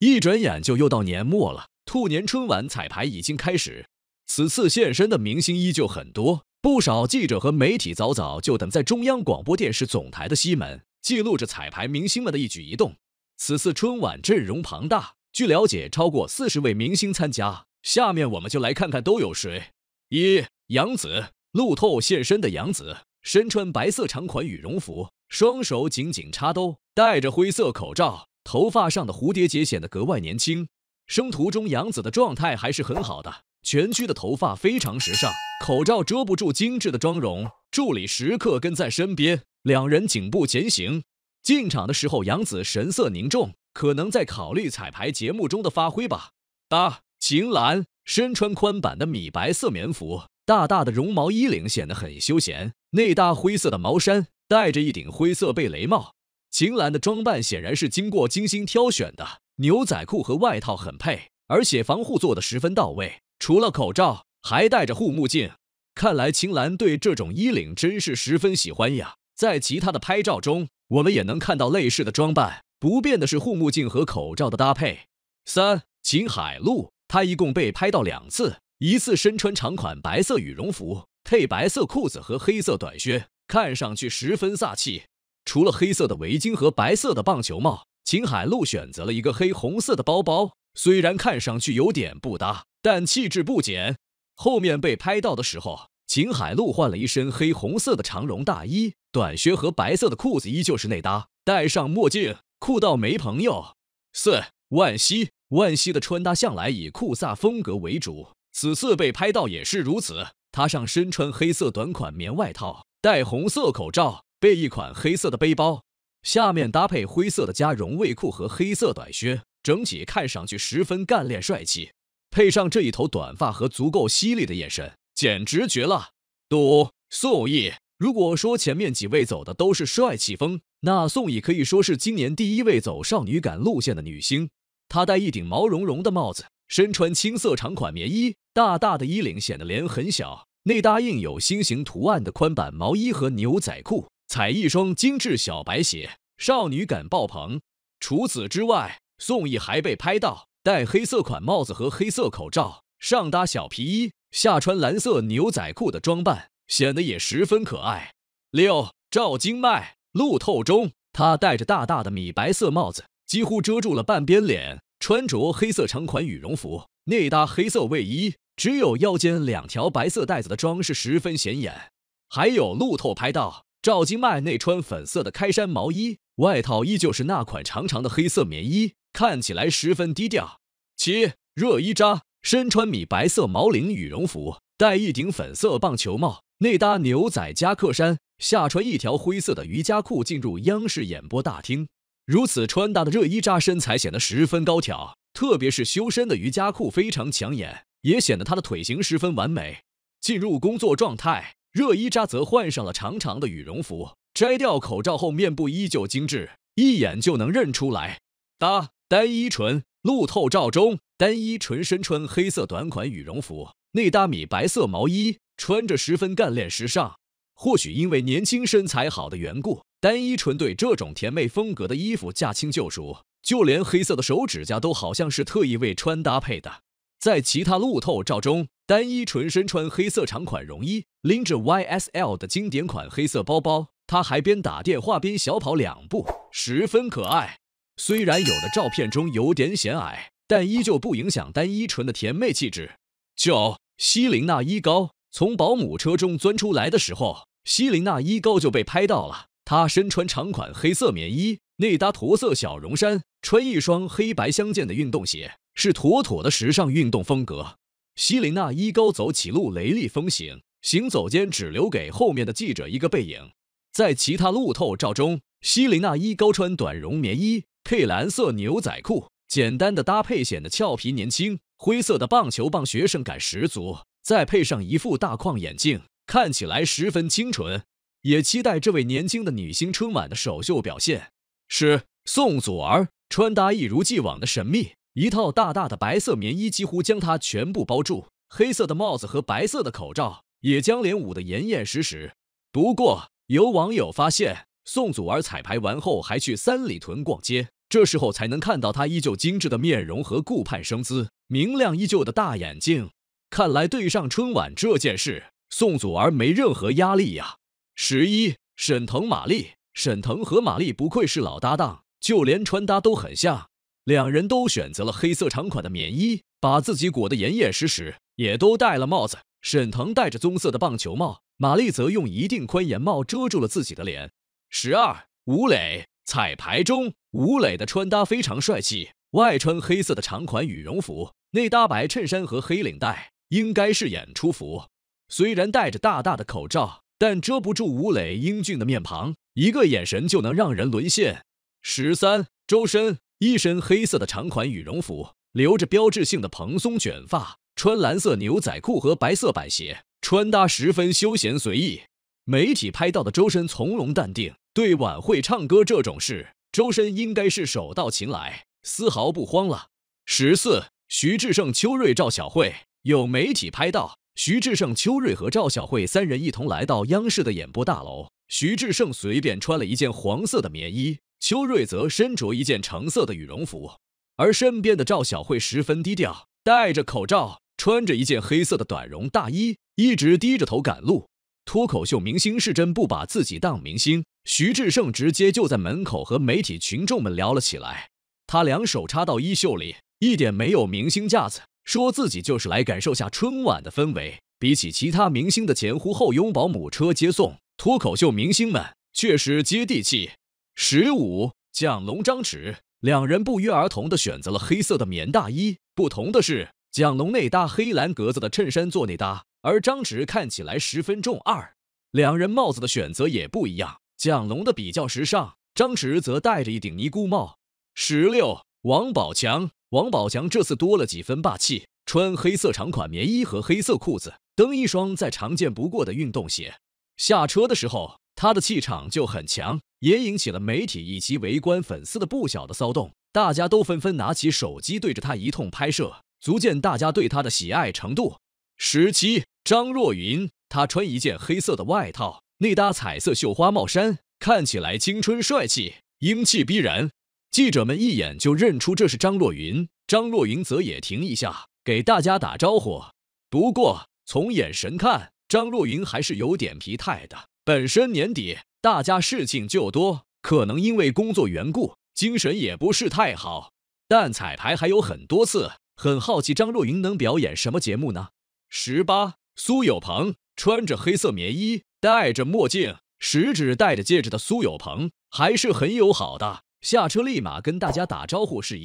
一转眼就又到年末了，兔年春晚彩排已经开始。此次现身的明星依旧很多，不少记者和媒体早早就等在中央广播电视总台的西门，记录着彩排明星们的一举一动。此次春晚阵容庞大，据了解，超过四十位明星参加。下面我们就来看看都有谁。一杨紫，路透现身的杨紫，身穿白色长款羽绒服，双手紧紧插兜，戴着灰色口罩。头发上的蝴蝶结显得格外年轻。生途中，杨子的状态还是很好的，全区的头发非常时尚，口罩遮不住精致的妆容。助理时刻跟在身边，两人紧步前行。进场的时候，杨子神色凝重，可能在考虑彩排节目中的发挥吧。八，秦岚身穿宽版的米白色棉服，大大的绒毛衣领显得很休闲，内搭灰色的毛衫，戴着一顶灰色贝雷帽。秦岚的装扮显然是经过精心挑选的，牛仔裤和外套很配，而且防护做得十分到位，除了口罩，还戴着护目镜。看来秦岚对这种衣领真是十分喜欢呀。在其他的拍照中，我们也能看到类似的装扮，不变的是护目镜和口罩的搭配。三秦海璐，她一共被拍到两次，一次身穿长款白色羽绒服，配白色裤子和黑色短靴，看上去十分飒气。除了黑色的围巾和白色的棒球帽，秦海璐选择了一个黑红色的包包，虽然看上去有点不搭，但气质不减。后面被拍到的时候，秦海璐换了一身黑红色的长绒大衣、短靴和白色的裤子，依旧是内搭，戴上墨镜，酷到没朋友。四万熙，万熙的穿搭向来以酷飒风格为主，此次被拍到也是如此。她上身穿黑色短款棉外套，戴红色口罩。背一款黑色的背包，下面搭配灰色的加绒卫裤和黑色短靴，整体看上去十分干练帅气。配上这一头短发和足够犀利的眼神，简直绝了！赌宋轶，如果说前面几位走的都是帅气风，那宋轶可以说是今年第一位走少女感路线的女星。她戴一顶毛茸茸的帽子，身穿青色长款棉衣，大大的衣领显得脸很小，内搭印有心形图案的宽版毛衣和牛仔裤。踩一双精致小白鞋，少女感爆棚。除此之外，宋轶还被拍到戴黑色款帽子和黑色口罩，上搭小皮衣，下穿蓝色牛仔裤的装扮，显得也十分可爱。六赵金麦路透中，他戴着大大的米白色帽子，几乎遮住了半边脸，穿着黑色长款羽绒服，内搭黑色卫衣，只有腰间两条白色带子的装饰十分显眼。还有路透拍到。赵金麦内穿粉色的开衫毛衣，外套依旧是那款长长的黑色棉衣，看起来十分低调。七热依扎身穿米白色毛领羽绒服，戴一顶粉色棒球帽，内搭牛仔夹克衫，下穿一条灰色的瑜伽裤，进入央视演播大厅。如此穿搭的热依扎身材显得十分高挑，特别是修身的瑜伽裤非常抢眼，也显得她的腿型十分完美。进入工作状态。热依扎则换上了长长的羽绒服，摘掉口罩后，面部依旧精致，一眼就能认出来。搭单一纯路透照中，单一纯身穿黑色短款羽绒服，内搭米白色毛衣，穿着十分干练时尚。或许因为年轻身材好的缘故，单一纯对这种甜美风格的衣服驾轻就熟，就连黑色的手指甲都好像是特意为穿搭配的。在其他路透照中。单一纯身穿黑色长款绒衣，拎着 YSL 的经典款黑色包包，他还边打电话边小跑两步，十分可爱。虽然有的照片中有点显矮，但依旧不影响单一纯的甜美气质。九，西林娜伊高从保姆车中钻出来的时候，西林娜伊高就被拍到了。她身穿长款黑色棉衣，内搭驼色小绒衫，穿一双黑白相间的运动鞋，是妥妥的时尚运动风格。希林娜依高走起路雷厉风行，行走间只留给后面的记者一个背影。在其他路透照中，希林娜依高穿短绒棉衣配蓝色牛仔裤，简单的搭配显得俏皮年轻。灰色的棒球棒学生感十足，再配上一副大框眼镜，看起来十分清纯。也期待这位年轻的女星春晚的首秀表现。是宋祖儿穿搭一如既往的神秘。一套大大的白色棉衣几乎将她全部包住，黑色的帽子和白色的口罩也将脸捂得严严实实。不过，有网友发现，宋祖儿彩排完后还去三里屯逛街，这时候才能看到她依旧精致的面容和顾盼生姿、明亮依旧的大眼睛。看来，对上春晚这件事，宋祖儿没任何压力呀。十一，沈腾、马丽，沈腾和马丽不愧是老搭档，就连穿搭都很像。两人都选择了黑色长款的棉衣，把自己裹得严严实实，也都戴了帽子。沈腾戴着棕色的棒球帽，马丽则用一定宽檐帽遮住了自己的脸。十二，吴磊彩排中，吴磊的穿搭非常帅气，外穿黑色的长款羽绒服，内搭白衬衫和黑领带，应该是演出服。虽然戴着大大的口罩，但遮不住吴磊英俊的面庞，一个眼神就能让人沦陷。十三，周深。一身黑色的长款羽绒服，留着标志性的蓬松卷发，穿蓝色牛仔裤和白色板鞋，穿搭十分休闲随意。媒体拍到的周深从容淡定，对晚会唱歌这种事，周深应该是手到擒来，丝毫不慌了。十四，徐志胜、邱瑞、赵小慧，有媒体拍到，徐志胜、邱瑞和赵小慧三人一同来到央视的演播大楼。徐志胜随便穿了一件黄色的棉衣。邱瑞泽身着一件橙色的羽绒服，而身边的赵小慧十分低调，戴着口罩，穿着一件黑色的短绒大衣，一直低着头赶路。脱口秀明星是真不把自己当明星，徐志胜直接就在门口和媒体群众们聊了起来，他两手插到衣袖里，一点没有明星架子，说自己就是来感受下春晚的氛围。比起其他明星的前呼后拥、保姆车接送，脱口秀明星们确实接地气。十五蒋龙张弛两人不约而同地选择了黑色的棉大衣，不同的是蒋龙内搭黑蓝格子的衬衫做内搭，而张弛看起来十分中二。两人帽子的选择也不一样，蒋龙的比较时尚，张弛则戴着一顶尼姑帽。十六王宝强王宝强这次多了几分霸气，穿黑色长款棉衣和黑色裤子，蹬一双再常见不过的运动鞋。下车的时候。他的气场就很强，也引起了媒体以及围观粉丝的不小的骚动。大家都纷纷拿起手机对着他一通拍摄，足见大家对他的喜爱程度。十七，张若昀，他穿一件黑色的外套，内搭彩色绣花帽衫，看起来青春帅气，英气逼人。记者们一眼就认出这是张若昀。张若昀则也停一下，给大家打招呼。不过从眼神看，张若昀还是有点疲态的。本身年底大家事情就多，可能因为工作缘故，精神也不是太好。但彩排还有很多次，很好奇张若昀能表演什么节目呢？十八，苏有朋穿着黑色棉衣，戴着墨镜，食指戴着戒指的苏有朋还是很友好的。下车立马跟大家打招呼示意，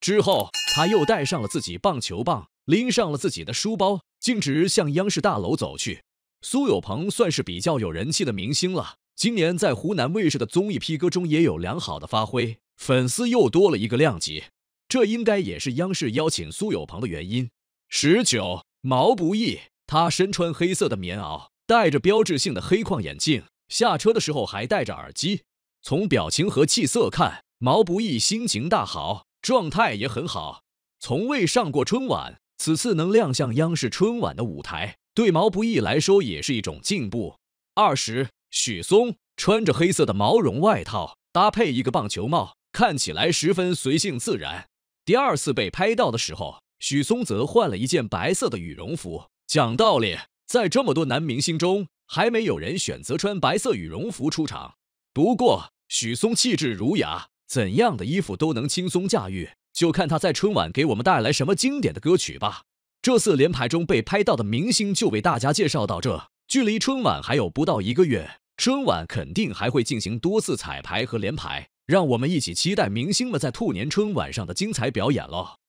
之后他又带上了自己棒球棒，拎上了自己的书包，径直向央视大楼走去。苏有朋算是比较有人气的明星了，今年在湖南卫视的综艺 P 哥中也有良好的发挥，粉丝又多了一个量级，这应该也是央视邀请苏有朋的原因。十九，毛不易，他身穿黑色的棉袄，戴着标志性的黑框眼镜，下车的时候还戴着耳机。从表情和气色看，毛不易心情大好，状态也很好。从未上过春晚，此次能亮相央视春晚的舞台。对毛不易来说也是一种进步。二十，许嵩穿着黑色的毛绒外套，搭配一个棒球帽，看起来十分随性自然。第二次被拍到的时候，许嵩则换了一件白色的羽绒服。讲道理，在这么多男明星中，还没有人选择穿白色羽绒服出场。不过，许嵩气质儒雅，怎样的衣服都能轻松驾驭。就看他在春晚给我们带来什么经典的歌曲吧。这次连排中被拍到的明星就为大家介绍到这。距离春晚还有不到一个月，春晚肯定还会进行多次彩排和连排，让我们一起期待明星们在兔年春晚上的精彩表演喽！